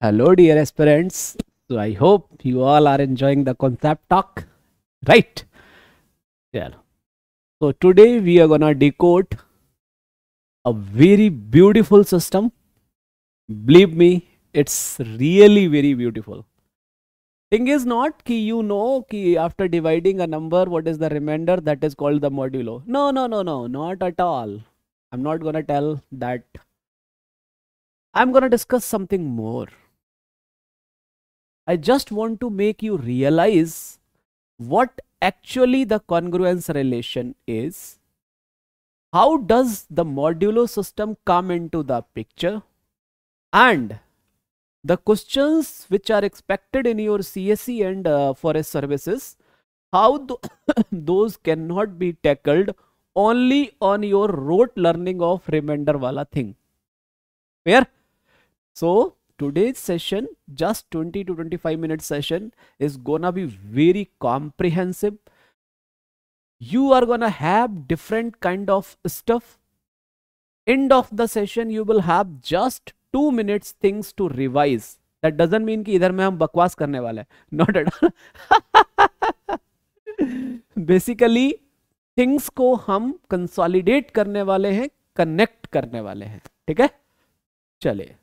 Hello, dear aspirants. So I hope you all are enjoying the concept talk, right? Yeah. So today we are gonna decode a very beautiful system. Believe me, it's really very beautiful. Thing is not key you know key after dividing a number, what is the remainder that is called the modulo. No, no, no, no, not at all. I'm not gonna tell that. I'm gonna discuss something more I just want to make you realize what actually the congruence relation is. How does the modulo system come into the picture? And the questions which are expected in your CSE and uh, forest services, how th those cannot be tackled only on your rote learning of remainder wala thing. Fair? So, today's session just 20 to 25 minute session is gonna be very comprehensive you are gonna have different kind of stuff end of the session you will have just two minutes things to revise that doesn't mean ki idhar mein hum bakwas karne wale not at all basically things ko hum consolidate karne wale hain connect karne wale hain theek hai चलिए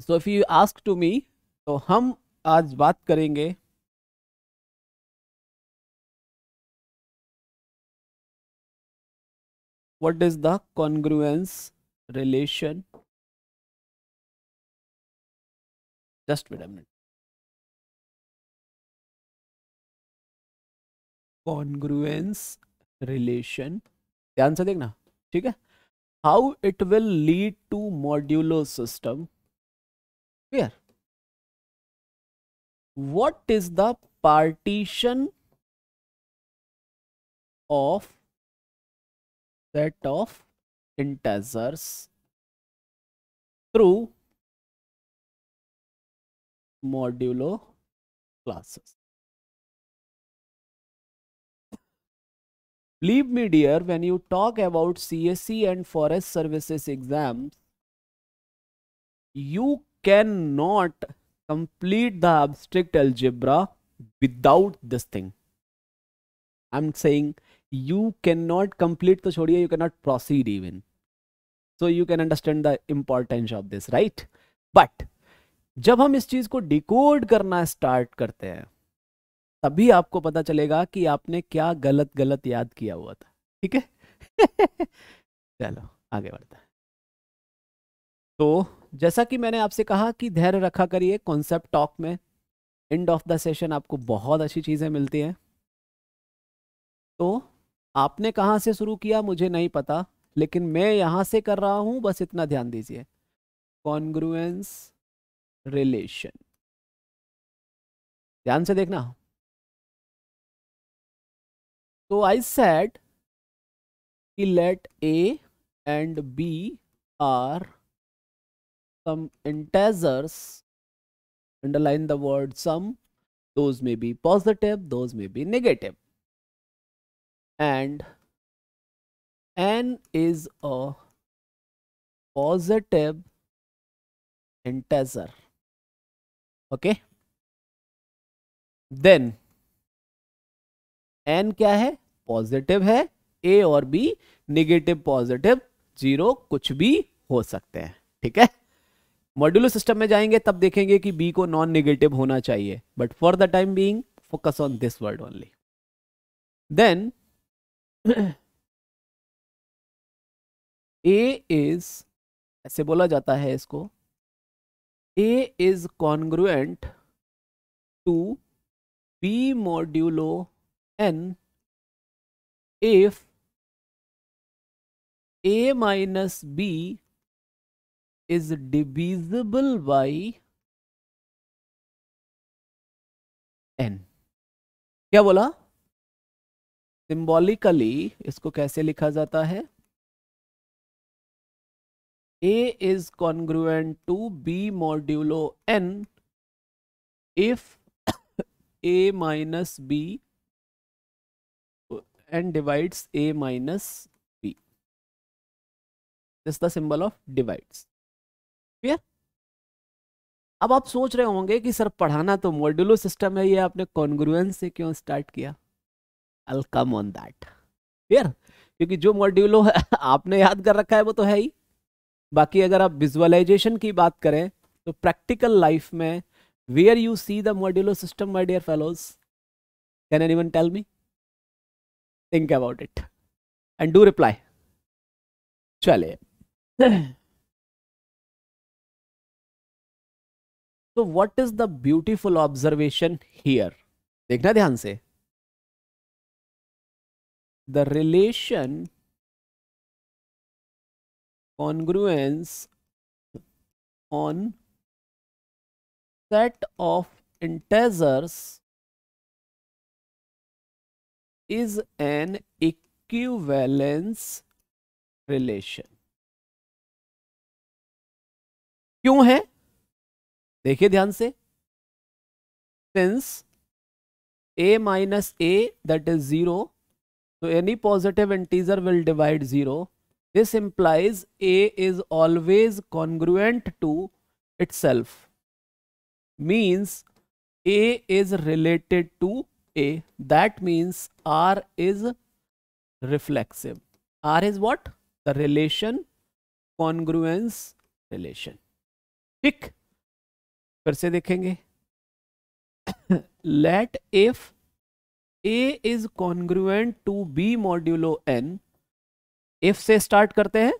so if you ask to me तो हम आज बात करेंगे what is the congruence relation just with minute congruence relation ध्यान से देखना ठीक है how it will lead to modulo system Clear? What is the partition of set of integers through modulo classes. Believe me dear, when you talk about CSE and forest services exams, you can not complete the abstract algebra without this thing I am saying you can not complete तो छोड़िए you can not proceed even so you can understand the importance of this right but जब हम इस चीज को decode करना start करते हैं तभी आपको पता चलेगा कि आपने क्या गलत गलत याद किया हुआ था ठीक है चलो आगे बढ़ते हैं तो जैसा कि मैंने आपसे कहा कि धैर्य रखा करिए कॉन्सेप्ट टॉक में एंड ऑफ द सेशन आपको बहुत अच्छी चीज़ें मिलती हैं तो आपने कहाँ से शुरू किया मुझे नहीं पता लेकिन मैं यहाँ से कर रहा हूँ बस इतना ध्यान दीजिए कॉन्ग्रुएंस रिलेशन ध्यान से देखना तो आई सेट कि let A and B are some integers underline the word some those may be positive those may be negative and n is a positive integer okay then n क्या है positive है ए और B negative positive zero कुछ भी हो सकते हैं ठीक है मॉड्यूलर सिस्टम में जाएंगे तब देखेंगे कि बी को नॉन नेगेटिव होना चाहिए but for the time being focus on this word only then A is ऐसे बोला जाता है इसको A is congruent to B modulo N if A minus B is divisible by n क्या बोला सिंबॉलिकली इसको कैसे लिखा जाता है A is congruent to B modulo n if A minus B and divides A minus B. This is the symbol of divides. Clear अब आप सोच रहे होंगे कि सर पढ़ाना तो मॉड्यूलो सिस्टम है ये आपने कॉन्ग्रुएंस से क्यों स्टार्ट किया I'll come on that clear क्योंकि जो मॉड्यूलो है आपने याद कर रखा है वो तो है ही बाकी अगर आप विजुअलाइजेशन की बात करें तो प्रैक्टिकल लाइफ में where you see the modulo system my dear fellows can and even tell me think about it and do reply चले तो what is the beautiful observation here देखना ध्यान से the relation congruence on set of integers is an equivalence relation क्यों है देखिए ध्यान से since A minus A that is zero so any positive integer will divide zero this implies A is always congruent to itself means A is related to A that means R is reflexive R is what the relation congruence relation ठीक फिर से देखेंगे let if A is congruent to B modulo N if से start करते हैं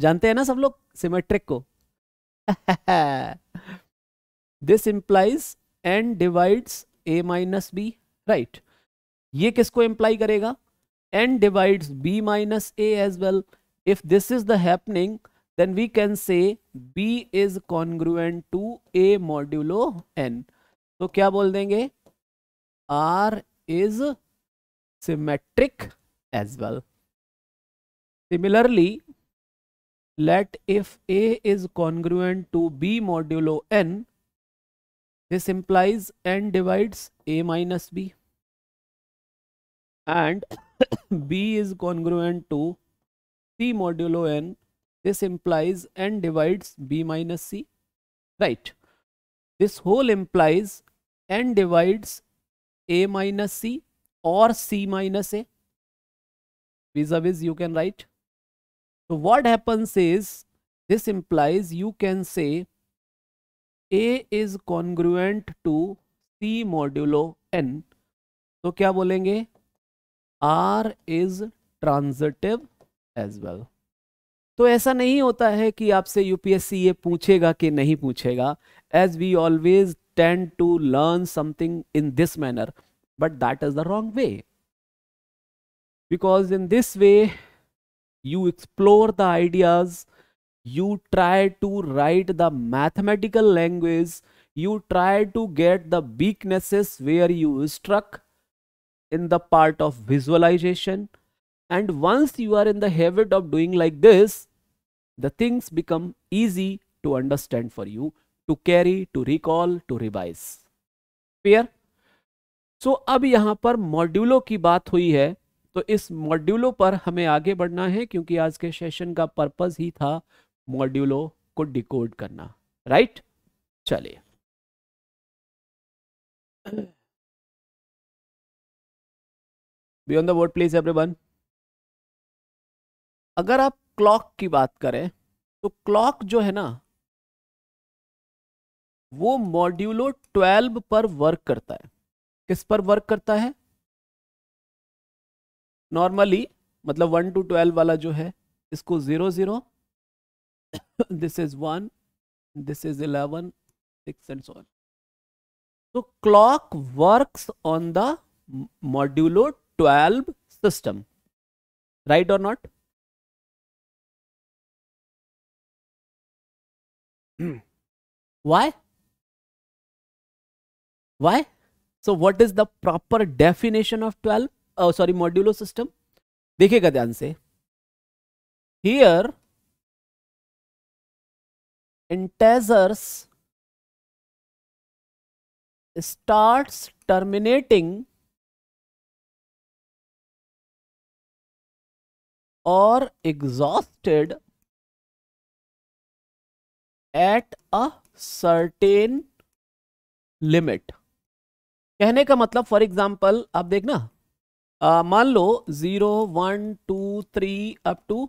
जानते हैं ना सब लोग सिमेट्रिक को this implies N divides A minus B right ये किसको इंप्लाई करेगा N divides B minus A as well if this is the happening then we can say b is congruent to a modulo n so, क्या बोल देंगे r is symmetric as well similarly let if a is congruent to b modulo n this implies n divides a minus b and b is congruent to c modulo n this implies n divides b minus c right this whole implies n divides a minus c or c minus a vis-a-vis you can write so what happens is this implies you can say a is congruent to c modulo n तो क्या बोलेंगे R is transitive as well. तो ऐसा नहीं होता है कि आपसे यूपीएससी ये पूछेगा कि नहीं पूछेगा as we always tend to learn something in this manner but that is the wrong way because in this way you explore the ideas you try to write the mathematical language you try to get the weaknesses where you struck in the part of visualization and once you are in the habit of doing like this the things become easy to understand for you to carry to recall to revise clear so अब यहां पर modulo की बात हुई है तो इस modulo पर हमें आगे बढ़ना है क्योंकि आज के सेशन का पर्पज ही था मॉड्यूलो को डिकोड करना राइट चलिए be on the board please everyone अगर आप क्लॉक की बात करें तो क्लॉक जो है ना वो मॉड्यूलो 12 पर वर्क करता है किस पर वर्क करता है नॉर्मली मतलब वन टू ट्वेल्व वाला जो है इसको zero zero this is one this is eleven six and so on तो clock works on the modulo 12 system right or not why why so what is the proper definition of 12 oh uh, sorry modulo system देखिएगा ध्यान से here integers starts terminating or exhausted at a certain limit कहने का मतलब for example आप देखना मान लो zero one two three up to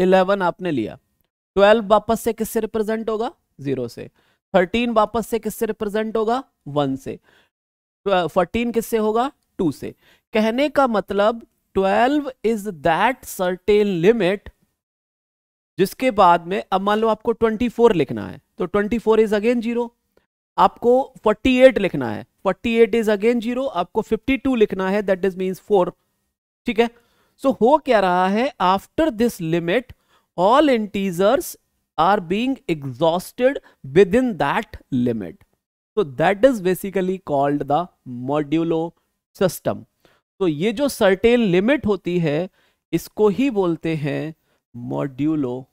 eleven आपने लिया ट्वेल्व वापस से किससे रिप्रेजेंट होगा जीरो से थर्टीन वापस से किससे रिप्रेजेंट होगा वन से फोर्टीन किससे होगा टू से कहने का मतलब twelve is that certain limit जिसके बाद में अब मान लो आपको 24 लिखना है तो 24 इज अगेन जीरो आपको 48 लिखना है 48 इज अगेन जीरो आपको 52 लिखना है दैट इज मीन्स फोर ठीक है सो so, हो क्या रहा है after this limit all integers are being exhausted within that limit तो that is basically called the modulo system तो ये जो सर्टेन लिमिट होती है इसको ही बोलते हैं मॉड्यूलो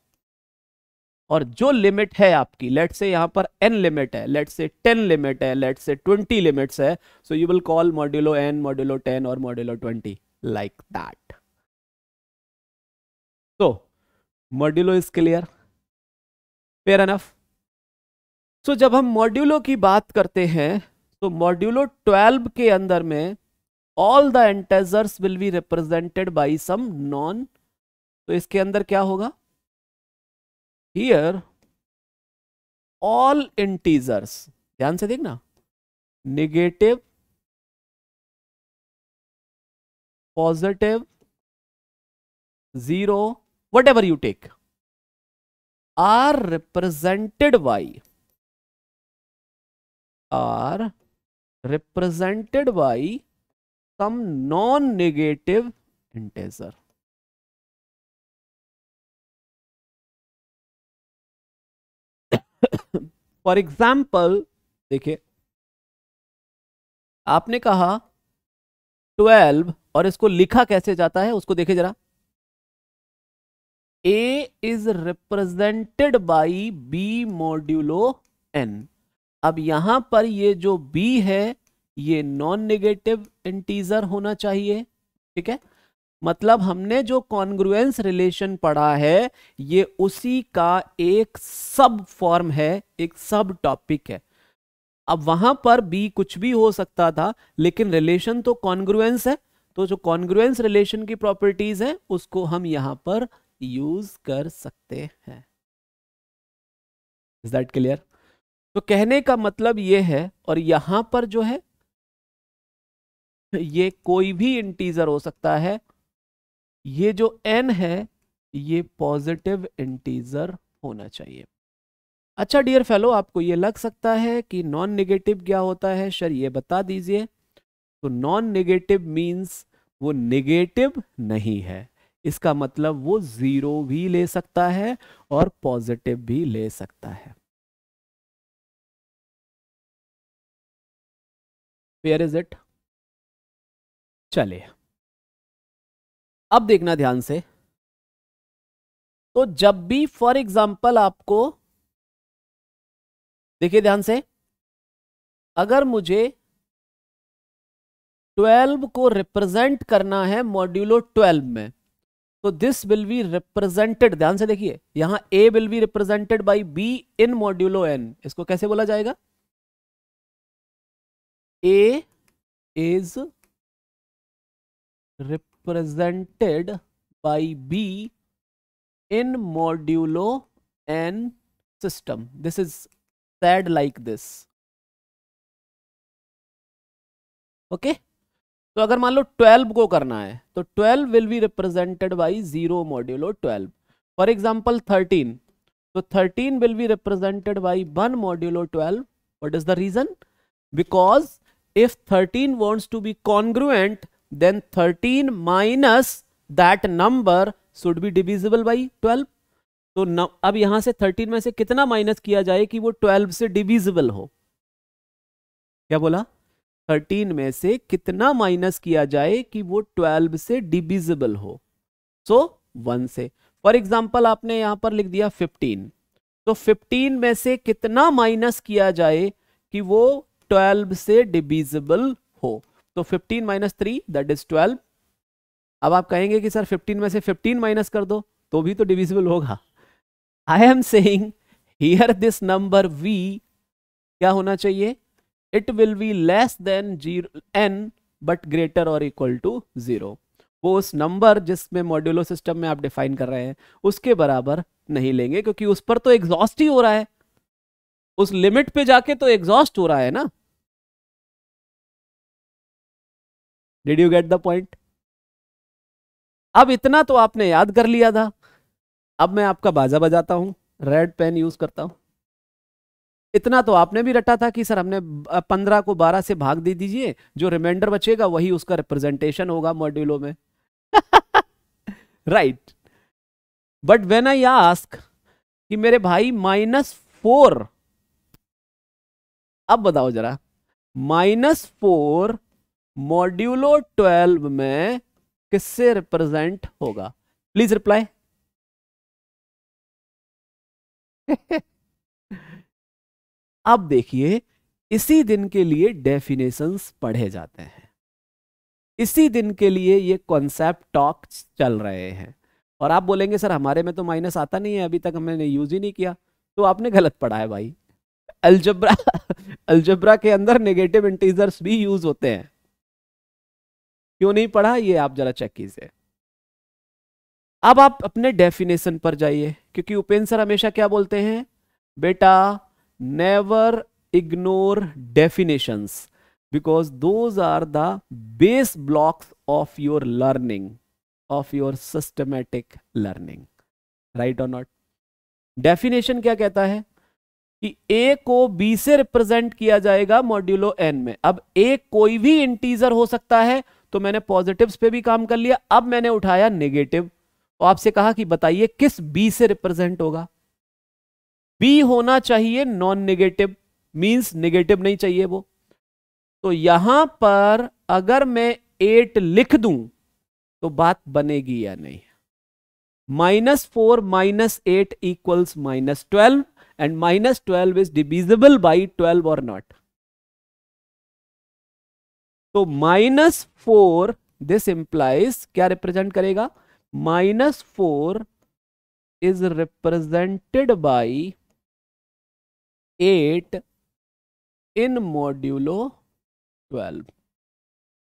और जो लिमिट है आपकी लेट से यहां पर एन लिमिट है लेट से टेन लिमिट है लेट से ट्वेंटी लिमिट्स है so you will call modulo N modulo ten और modulo twenty like that so modulo is clear fair enough so जब हम modulo की बात करते हैं तो मॉड्यूलो ट्वेल्व के अंदर में all the integers will be represented by some non तो इसके अंदर क्या होगा हियर ऑल इंटीजर्स ध्यान से देखना negative positive zero whatever you take are represented by are represented by some non negative integer for example देखिए आपने कहा ट्वेल्व और इसको लिखा कैसे जाता है उसको देखिए जरा A is represented by B modulo N अब यहां पर ये जो बी है ये नॉन नेगेटिव इंटीजर होना चाहिए ठीक है मतलब हमने जो कॉन्ग्रुएंस रिलेशन पढ़ा है ये उसी का एक सब फॉर्म है एक सब टॉपिक है अब वहां पर बी कुछ भी हो सकता था लेकिन रिलेशन तो कॉन्ग्रुएंस है तो जो कॉन्ग्रुएंस रिलेशन की प्रॉपर्टीज है उसको हम यहां पर यूज कर सकते हैं इज दैट क्लियर तो कहने का मतलब ये है और यहां पर जो है ये कोई भी इंटीजर हो सकता है ये जो एन है ये पॉजिटिव इंटीजर होना चाहिए अच्छा डियर फेलो आपको ये लग सकता है कि नॉन नेगेटिव क्या होता है सर ये बता दीजिए तो नॉन नेगेटिव मीन्स वो नेगेटिव नहीं है इसका मतलब वो ज़ीरो भी ले सकता है और पॉजिटिव भी ले सकता है वेयर इज इट चलिए अब देखना ध्यान से तो जब भी फॉर एग्जाम्पल आपको देखिए ध्यान से अगर मुझे 12 को रिप्रेजेंट करना है मॉड्यूलो 12 में तो दिस विल बी रिप्रेजेंटेड ध्यान से देखिए यहां A will be represented by B in modulo N इसको कैसे बोला जाएगा A is rep represented by B in modulo N system this is said like this okay तो अगर मान लो 12 को करना है तो twelve will be represented by zero modulo twelve for example thirteen तो thirteen will be represented by one modulo twelve what is the reason because if thirteen wants to be congruent then 13 minus that number should be divisible by 12 तो अब यहां से 13 में से कितना minus किया जाए कि वो 12 से डिविजिबल हो क्या बोला 13 में से कितना माइनस किया जाए कि वो 12 से डिविजिबल हो सो so, 1 से फॉर एग्जाम्पल आपने यहां पर लिख दिया 15 तो 15 में से कितना माइनस किया जाए कि वो 12 से डिविजिबल हो तो 15 माइनस थ्री दैट इज 12 अब आप कहेंगे कि सर 15 में से 15 माइनस कर दो तो भी तो डिविजिबल होगा I am saying here this number V क्या होना चाहिए it will be less than zero N but greater और इक्वल टू जीरो वो उस नंबर जिसमें मॉड्यूलो सिस्टम में आप डिफाइन कर रहे हैं उसके बराबर नहीं लेंगे क्योंकि उस पर तो एग्जॉस्ट ही हो रहा है उस लिमिट पे जाके तो एग्जॉस्ट हो रहा है ना did you get the point अब इतना तो आपने याद कर लिया था अब मैं आपका बाजा बजाता हूं रेड पेन यूज करता हूं इतना तो आपने भी रटा था कि सर हमने पंद्रह को बारह से भाग दे दीजिए जो रिमाइंडर बचेगा वही उसका रिप्रेजेंटेशन होगा मॉड्यूलो में right but when I ask कि मेरे भाई माइनस फोर अब बताओ जरा माइनस फोर मॉड्यूलो ट्वेल्व में किससे रिप्रेजेंट होगा प्लीज रिप्लाई अब देखिए इसी दिन के लिए डेफिनेशंस पढ़े जाते हैं इसी दिन के लिए ये कॉन्सेप्ट टॉक चल रहे हैं और आप बोलेंगे सर हमारे में तो माइनस आता नहीं है अभी तक हमने यूज ही नहीं किया तो आपने गलत पढ़ा है भाई अल्जब्रा अल्जब्रा के अंदर नेगेटिव इंटीजर्स भी यूज होते हैं क्यों नहीं पढ़ा ये आप जरा चेक कीजिए अब आप अपने डेफिनेशन पर जाइए क्योंकि उपेंद्र सर हमेशा क्या बोलते हैं बेटा never ignore definitions because those are the base blocks of your learning of your systematic learning right or not definition क्या कहता है कि ए को बी से रिप्रेजेंट किया जाएगा मॉड्यूलो एन में अब ए कोई भी इंटीजर हो सकता है तो मैंने पॉजिटिव्स पे भी काम कर लिया अब मैंने उठाया नेगेटिव और तो आपसे कहा कि बताइए किस बी से रिप्रेजेंट होगा बी होना चाहिए नॉन नेगेटिव मींस नेगेटिव नहीं चाहिए वो तो यहां पर अगर मैं एट लिख दूं तो बात बनेगी या नहीं minus four minus eight equals minus twelve and minus twelve is divisible by twelve or not तो माइनस फोर दिस इंप्लाइज क्या रिप्रेजेंट करेगा minus four is represented by eight in modulo twelve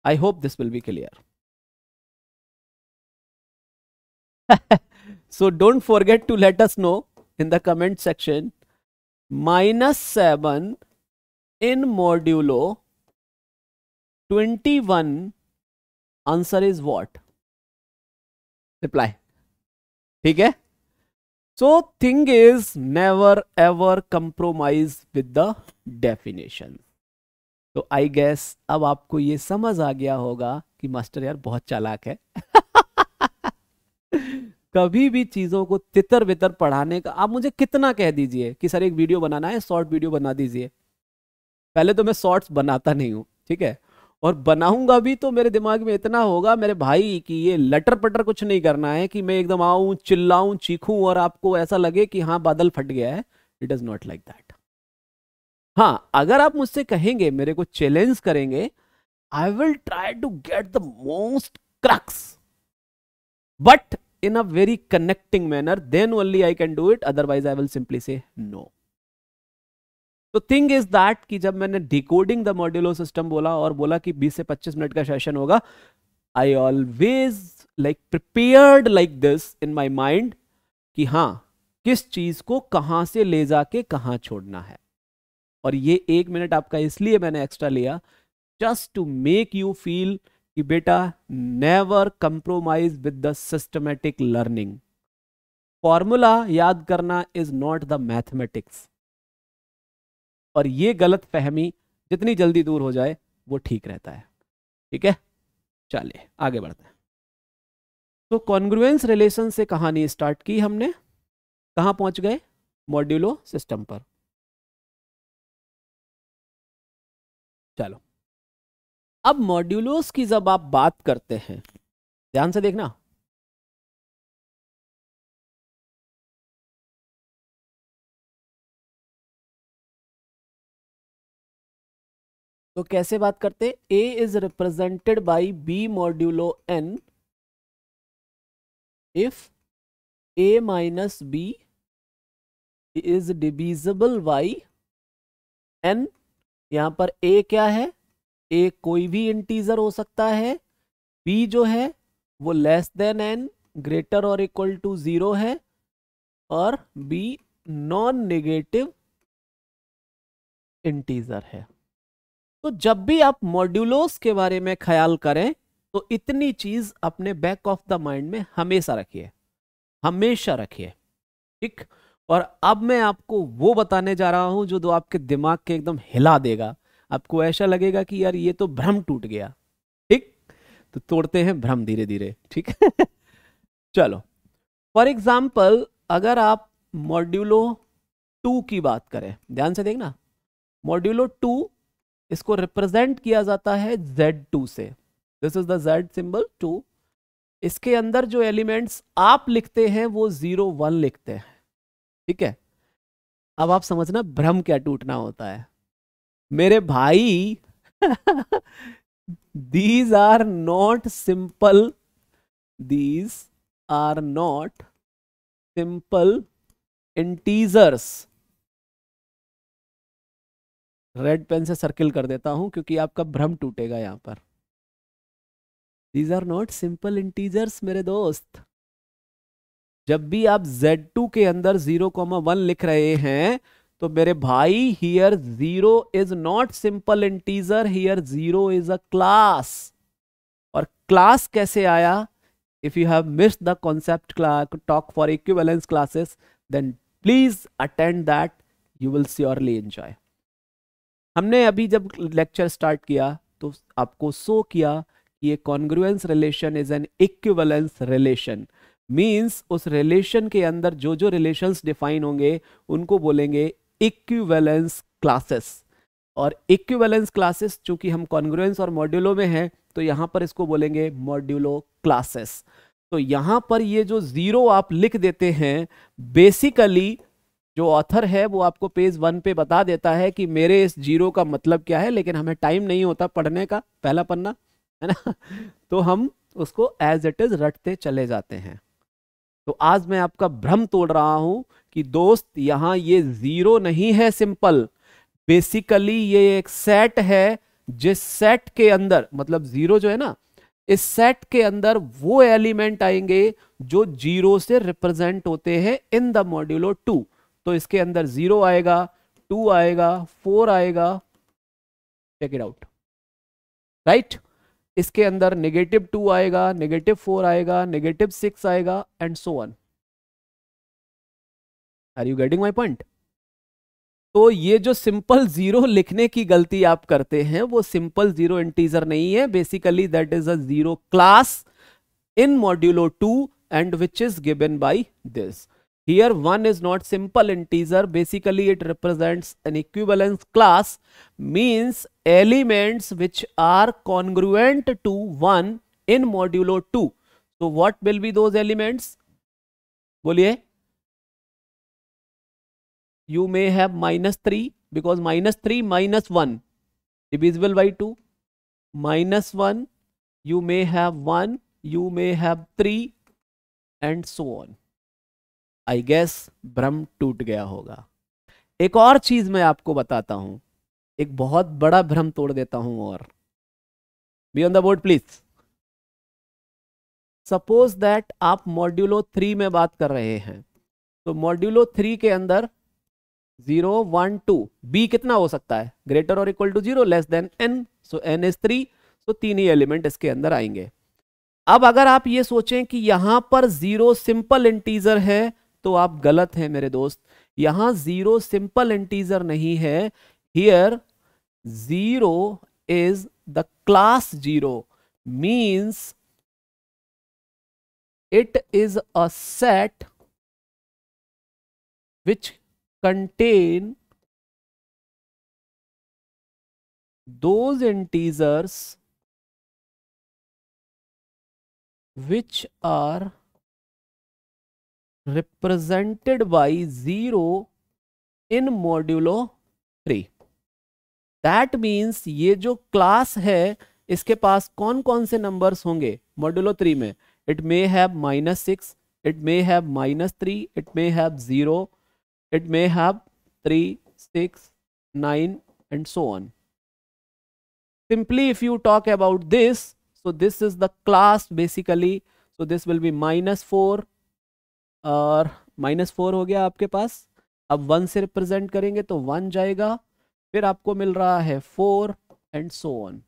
I hope this will be clear so don't forget to let us know in the comment section minus seven in modulo twenty one answer is what reply ठीक है so thing is never ever compromise with the definition तो I guess अब आपको ये समझ आ गया होगा कि मास्टर यार बहुत चालाक है कभी भी चीजों को तितर बितर पढ़ाने का आप मुझे कितना कह दीजिए कि सर एक वीडियो बनाना है शॉर्ट वीडियो बना दीजिए पहले तो मैं शॉर्ट्स बनाता नहीं हूं ठीक है और बनाऊंगा भी तो मेरे दिमाग में इतना होगा मेरे भाई कि ये लटर पटर कुछ नहीं करना है कि मैं एकदम आऊं चिल्लाऊं चीखूं और आपको ऐसा लगे कि हाँ बादल फट गया है it is not like that हाँ अगर आप मुझसे कहेंगे मेरे को चैलेंज करेंगे I will try to get the most crux but in a very connecting manner then only I can do it otherwise I will simply say no तो thing is that कि जब मैंने डिकोडिंग द मॉड्यूलो सिस्टम बोला और बोला कि 20 से 25 minute का सेशन होगा I always like prepared like this in my mind कि हाँ किस चीज को कहां से ले जाके कहां छोड़ना है और ये एक मिनट आपका इसलिए मैंने एक्स्ट्रा लिया just to make you feel कि बेटा never compromise with the systematic learning formula याद करना इज नॉट द मैथमेटिक्स और ये गलत फहमी जितनी जल्दी दूर हो जाए वो ठीक रहता है ठीक है चलिए आगे बढ़ते हैं तो कॉन्ग्रुएंस रिलेशन से कहानी स्टार्ट की हमने कहाँ पहुँच गए मॉड्यूलो सिस्टम पर चलो अब मॉड्यूलोस की जब आप बात करते हैं ध्यान से देखना तो कैसे बात करते A is represented by B modulo N if A minus B is divisible by N यहां पर ए क्या है ए कोई भी इंटीजर हो सकता है बी जो है वो लेस देन एन ग्रेटर और इक्वल टू ज़ीरो है और बी नॉन नेगेटिव इंटीजर है तो जब भी आप मॉड्यूलोस के बारे में ख्याल करें तो इतनी चीज अपने बैक ऑफ द माइंड में हमेशा रखिए हमेशा रखिए ठीक और अब मैं आपको वो बताने जा रहा हूं जो दो आपके दिमाग के एकदम हिला देगा आपको ऐसा लगेगा कि यार ये तो भ्रम टूट गया ठीक तो तोड़ते हैं भ्रम धीरे धीरे ठीक चलो फॉर एग्जाम्पल अगर आप मॉड्यूलो टू की बात करें ध्यान से देखना मॉड्यूलो टू इसको रिप्रेजेंट किया जाता है जेड टू से this is the Z symbol two इसके अंदर जो एलिमेंट्स आप लिखते हैं वो जीरो वन लिखते हैं ठीक है अब आप समझना भ्रम क्या टूटना होता है मेरे भाई these are not simple these are not simple integers red pen से सर्किल कर देता हूं क्योंकि आपका भ्रम टूटेगा यहां पर these are not simple integers मेरे दोस्त जब भी आप Z2 के अंदर 0,1 लिख रहे हैं तो मेरे भाई here zero is not simple integer here zero is a class और क्लास कैसे आया if you have miss the concept talk for equivalence classes then please attend that you will surely enjoy हमने अभी जब लेक्चर स्टार्ट किया तो आपको सो किया कि ये congruence relation is an equivalence relation means उस रिलेशन के अंदर जो जो रिलेशंस डिफाइन होंगे उनको बोलेंगे इक्विवेलेंस क्लासेस और इक्विवेलेंस क्लासेस चूंकि हम कॉन्ग्रुएंस और मॉड्यूलो में हैं तो यहाँ पर इसको बोलेंगे मॉड्यूलो क्लासेस तो यहाँ पर ये जो ज़ीरो आप लिख देते हैं बेसिकली जो ऑथर है वो आपको पेज वन पे बता देता है कि मेरे इस जीरो का मतलब क्या है लेकिन हमें टाइम नहीं होता पढ़ने का पहला पन्ना है ना तो हम उसको एज इट इज रटते चले जाते हैं तो आज मैं आपका भ्रम तोड़ रहा हूं कि दोस्त यहां ये जीरो नहीं है सिंपल बेसिकली ये एक सेट है जिस सेट के अंदर मतलब जीरो जो है ना इस सेट के अंदर वो एलिमेंट आएंगे जो जीरो से रिप्रेजेंट होते हैं इन द मॉड्यूलो टू तो इसके अंदर जीरो आएगा टू आएगा फोर आएगा चेक इट आउट राइट इसके अंदर नेगेटिव टू आएगा नेगेटिव फोर आएगा नेगेटिव सिक्स आएगा and so on are you getting my point तो ये जो सिंपल जीरो लिखने की गलती आप करते हैं वो सिंपल जीरो इंटीजर नहीं है basically that is a zero class in modulo two and which is given by this Here 1 is not simple integer. Basically, it represents an equivalence class means elements which are congruent to 1 in modulo 2. So, what will be those elements? Boliye. You may have minus 3 because minus 3 minus 1 divisible by 2 minus 1 you may have 1 you may have 3 and so on I guess भ्रम टूट गया होगा एक और चीज मैं आपको बताता हूं एक बहुत बड़ा भ्रम तोड़ देता हूं और be on the board please suppose that आप मॉड्यूलो थ्री में बात कर रहे हैं तो मॉड्यूलो थ्री के अंदर जीरो वन टू बी कितना हो सकता है ग्रेटर और equal to zero less than N so N is three so तीन ही एलिमेंट इसके अंदर आएंगे अब अगर आप ये सोचें कि यहां पर जीरो सिंपल इंटीजर है तो आप गलत हैं मेरे दोस्त यहां जीरो सिंपल इंटीजर नहीं है here zero is the class zero means it is a set which contain those integers which are represented by zero in modulo three that means ये जो क्लास है इसके पास कौन कौन से नंबर्स होंगे मॉड्यूलो थ्री में it may have minus six it may have minus three it may have zero it may have three six nine and so on simply if you talk about this so this is the class basically so this will be minus 4 और minus four हो गया आपके पास अब one से represent करेंगे तो one जाएगा फिर आपको मिल रहा है four and so on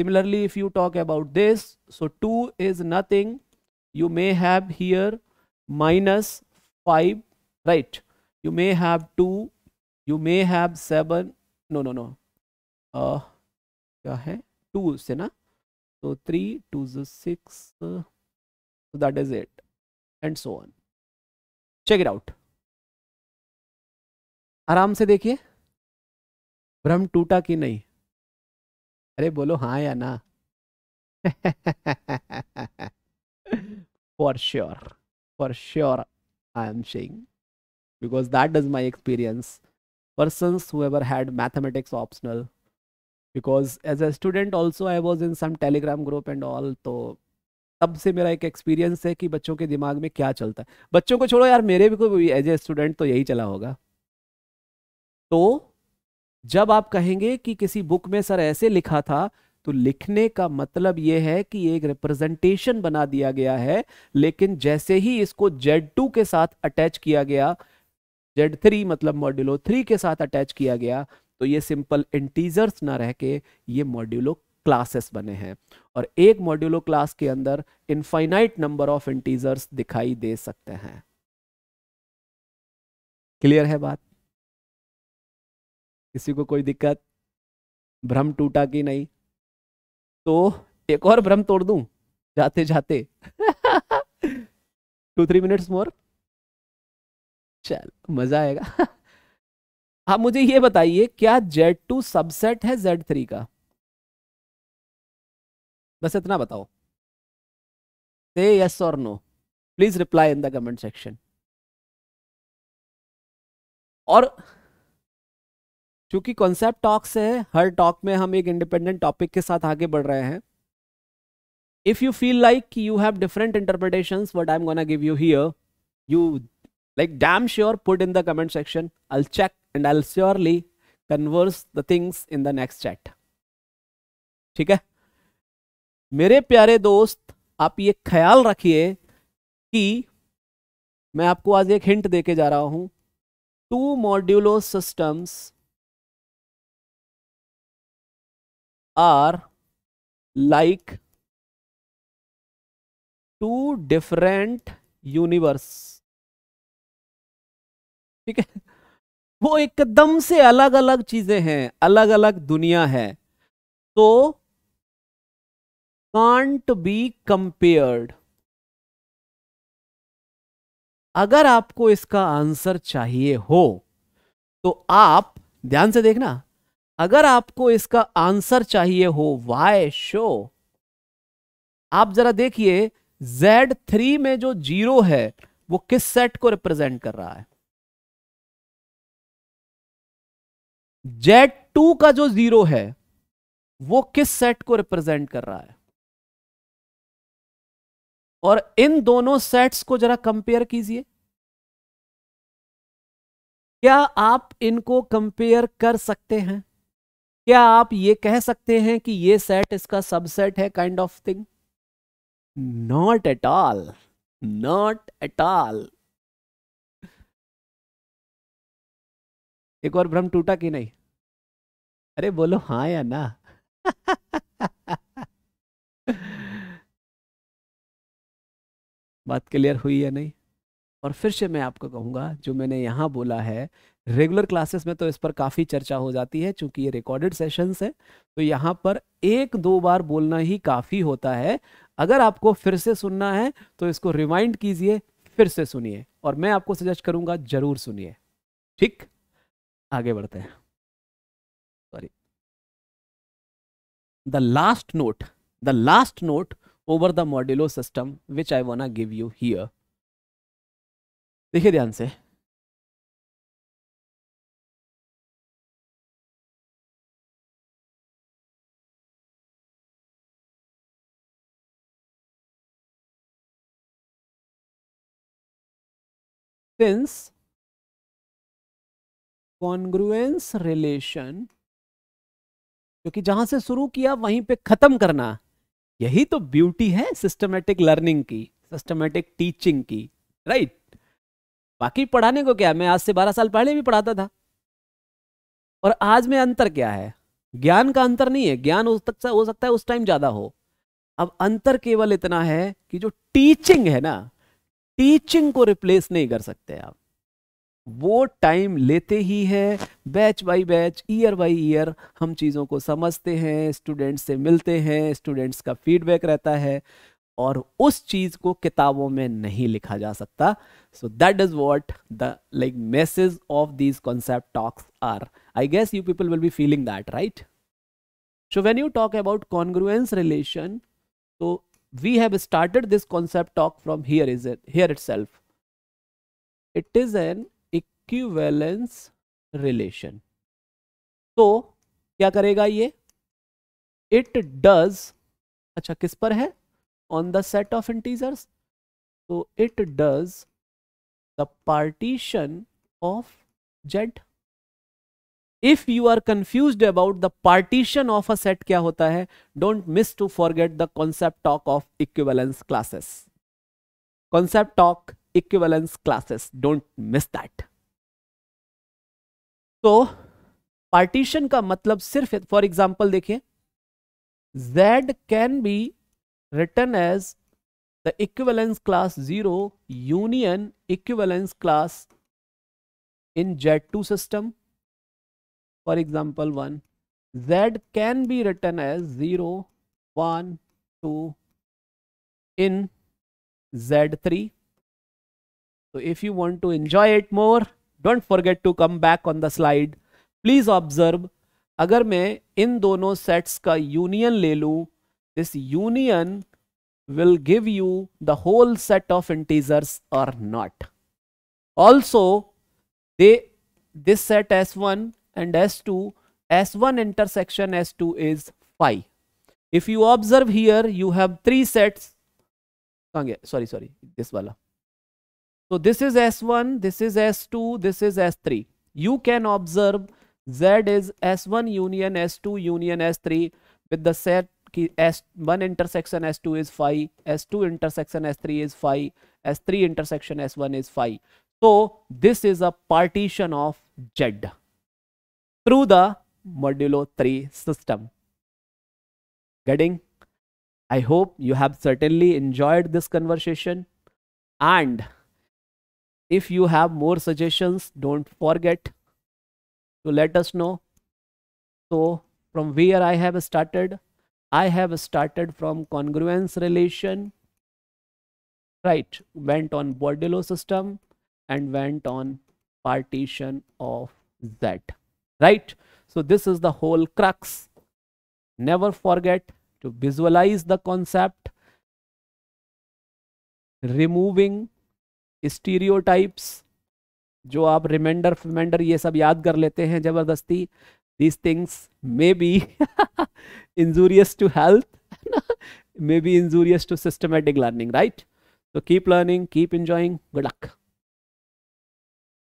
similarly if you talk about this so two is nothing you may have here minus five right you may have two you may have seven no no no क्या है two से ना तो three two जो six that is eight and so on check it out आराम से देखिए भ्रम टूटा कि नहीं अरे बोलो हाँ या ना for sure for sure I am saying because that is my experience person however had mathematics optional because as a student also I was in some Telegram group and all तो तब से मेरा एक एक्सपीरियंस है कि बच्चों के दिमाग में क्या चलता है बच्चों को छोड़ो यार मेरे भी कोई एज ए स्टूडेंट तो यही चला होगा तो जब आप कहेंगे कि किसी बुक में सर ऐसे लिखा था तो लिखने का मतलब यह है कि एक रिप्रेजेंटेशन बना दिया गया है लेकिन जैसे ही इसको जेड टू के साथ अटैच किया गया जेड थ्री मतलब मॉड्यूलो थ्री के साथ अटैच किया गया तो ये सिंपल इंटीजर्स ना रह के ये मॉड्यूलो क्लासेस बने हैं और एक मॉड्यूलो क्लास के अंदर इनफाइनाइट नंबर ऑफ इंटीजर्स दिखाई दे सकते हैं क्लियर है बात किसी को कोई दिक्कत भ्रम टूटा कि नहीं तो एक और भ्रम तोड़ दूं जाते जाते टू थ्री मिनट्स मोर चल मजा आएगा आप हाँ, मुझे ये बताइए क्या Z2 सबसेट है Z3 का बस इतना बताओ से यस और no please reply in the comment section और चूंकि कॉन्सेप्ट टॉक्स है हर टॉक में हम एक इंडिपेंडेंट टॉपिक के साथ आगे बढ़ रहे हैं if you feel like you have different interpretation what I am gonna give you here you like damn sure put in the comment section I check and I surely converse the things in the next chat ठीक है मेरे प्यारे दोस्त आप ये ख्याल रखिए कि मैं आपको आज एक हिंट देके जा रहा हूं two modulo systems are like two different universe ठीक है वो एकदम से अलग अलग चीजें हैं अलग अलग दुनिया है तो कांट बी कंपेयर्ड अगर आपको इसका आंसर चाहिए हो तो आप ध्यान से देखना अगर आपको इसका आंसर चाहिए हो वाई शो आप जरा देखिए जेड थ्री में जो जीरो है वो किस सेट को रिप्रेजेंट कर रहा है जेड टू का जो जीरो है वो किस सेट को रिप्रेजेंट कर रहा है और इन दोनों सेट्स को जरा कंपेयर कीजिए क्या आप इनको कंपेयर कर सकते हैं क्या आप ये कह सकते हैं कि ये सेट इसका सबसेट है kind of thing not at all not at all एक और भ्रम टूटा कि नहीं अरे बोलो हाँ या ना बात क्लियर हुई या नहीं और फिर से मैं आपको कहूँगा जो मैंने यहाँ बोला है रेगुलर क्लासेस में तो इस पर काफ़ी चर्चा हो जाती है क्योंकि ये रिकॉर्डेड सेशंस है तो यहाँ पर एक दो बार बोलना ही काफ़ी होता है अगर आपको फिर से सुनना है तो इसको रिमाइंड कीजिए फिर से सुनिए और मैं आपको सजेस्ट करूँगा ज़रूर सुनिए ठीक आगे बढ़ते हैं sorry the last note the last note over the modulo system which I wanna give you here. देखिए ध्यान से since कॉन्ग्रुएंस रिलेशन क्योंकि जहां से शुरू किया वहीं पे खत्म करना यही तो ब्यूटी है सिस्टमेटिक लर्निंग की सिस्टमेटिक टीचिंग की राइट बाकी पढ़ाने को क्या मैं आज से बारह साल पहले भी पढ़ाता था और आज में अंतर क्या है ज्ञान का अंतर नहीं है ज्ञान उस तक हो सकता है उस टाइम ज्यादा हो अब अंतर केवल इतना है कि जो टीचिंग है ना टीचिंग को रिप्लेस नहीं कर सकते आप वो टाइम लेते ही है batch by batch year by year हम चीज़ों को समझते हैं स्टूडेंट्स से मिलते हैं स्टूडेंट्स का फीडबैक रहता है और उस चीज़ को किताबों में नहीं लिखा जा सकता so that is what the like message of these concept talks are I guess you people will be feeling that right so when you talk about congruence relation तो we have started this concept talk from here is it here itself it is an equivalence relation तो क्या करेगा ये it does अच्छा किस पर है on the set of integers तो it does the partition of Z if you are confuse about the partition of a set क्या होता है don't miss to forget the concept talk of equivalence classes concept talk equivalence classes don't miss that तो partition का मतलब सिर्फ for example देखिए z can be return as the equivalence class zero union equivalence class in Z2 system. For example, 1, Z can be written as 0, 1, 2 in Z3. So if you want to enjoy it more, don't forget to come back on the slide please observe अगर मैं इन दोनों sets का union ले लूं this union will give you the whole set of integers are not also they this set S one and S two S one intersection S two is five if you observe here you have three sets sorry sorry this वाला So this is S1, this is S2, this is S3. You can observe Z is S1 union S2 union S3 with the set S1 intersection S2 is phi, S2 intersection S3 is phi, S3 intersection S1 is phi. So this is a partition of Z through the modulo 3 system. Getting? I hope you have certainly enjoyed this conversation and if you have more suggestions don't forget to let us know so from where i have started i have started from congruence relation right went on bordello system and went on partition of z right so this is the whole crux never forget to visualize the concept removing stereotypes जो आप reminder फिमेंडर ये सब याद कर लेते हैं जबरदस्ती these things may be injurious to health may be injurious to systematic learning right तो keep learning keep enjoying good luck